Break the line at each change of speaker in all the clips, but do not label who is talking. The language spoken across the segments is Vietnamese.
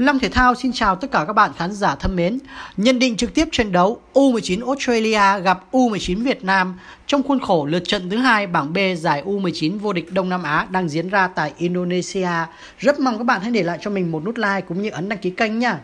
Long Thể Thao xin chào tất cả các bạn khán giả thân mến. Nhận định trực tiếp trận đấu U19 Australia gặp U19 Việt Nam trong khuôn khổ lượt trận thứ hai bảng B giải U19 vô địch Đông Nam Á đang diễn ra tại Indonesia. Rất mong các bạn hãy để lại cho mình một nút like cũng như ấn đăng ký kênh nha.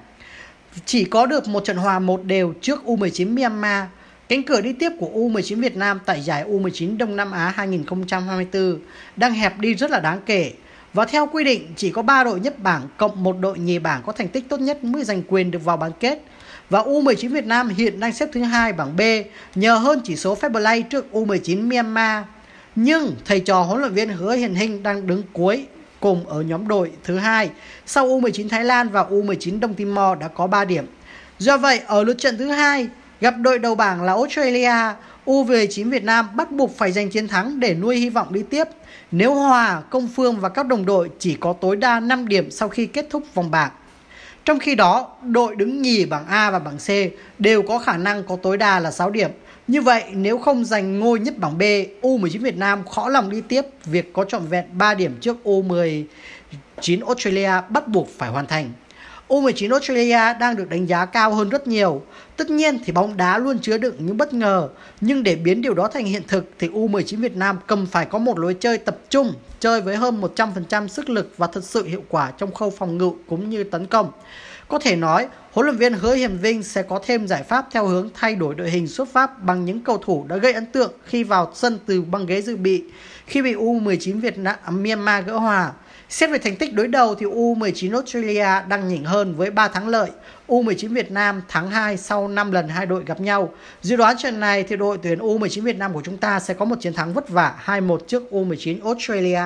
Chỉ có được một trận hòa một đều trước U19 Myanmar. Cánh cửa đi tiếp của U19 Việt Nam tại giải U19 Đông Nam Á 2024 đang hẹp đi rất là đáng kể và theo quy định, chỉ có 3 đội nhất bảng cộng một đội nhì bảng có thành tích tốt nhất mới giành quyền được vào bán kết. Và U19 Việt Nam hiện đang xếp thứ hai bảng B nhờ hơn chỉ số fair play trước U19 Myanmar. Nhưng thầy trò huấn luyện viên Hứa Hiền Hinh đang đứng cuối cùng ở nhóm đội thứ hai. Sau U19 Thái Lan và U19 Đông Timor đã có 3 điểm. Do vậy, ở lượt trận thứ hai, Gặp đội đầu bảng là Australia, U19 Việt Nam bắt buộc phải giành chiến thắng để nuôi hy vọng đi tiếp. Nếu hòa, Công Phương và các đồng đội chỉ có tối đa 5 điểm sau khi kết thúc vòng bảng. Trong khi đó, đội đứng nhì bảng A và bảng C đều có khả năng có tối đa là 6 điểm. Như vậy, nếu không giành ngôi nhất bảng B, U19 Việt Nam khó lòng đi tiếp việc có trọn vẹn 3 điểm trước U19 Australia bắt buộc phải hoàn thành. U19 Australia đang được đánh giá cao hơn rất nhiều. Tất nhiên thì bóng đá luôn chứa đựng những bất ngờ, nhưng để biến điều đó thành hiện thực thì U19 Việt Nam cần phải có một lối chơi tập trung, chơi với hơn 100% sức lực và thật sự hiệu quả trong khâu phòng ngự cũng như tấn công. Có thể nói, huấn luyện viên Hứa Hiền Vinh sẽ có thêm giải pháp theo hướng thay đổi đội hình xuất phát bằng những cầu thủ đã gây ấn tượng khi vào sân từ băng ghế dự bị khi bị U19 Việt Nam à, Myanmar gỡ hòa. Xét về thành tích đối đầu thì U19 Australia đang nhỉnh hơn với 3 thắng lợi. U19 Việt Nam thắng 2 sau 5 lần hai đội gặp nhau. Dự đoán trận này thì đội tuyển U19 Việt Nam của chúng ta sẽ có một chiến thắng vất vả 2-1 trước U19 Australia.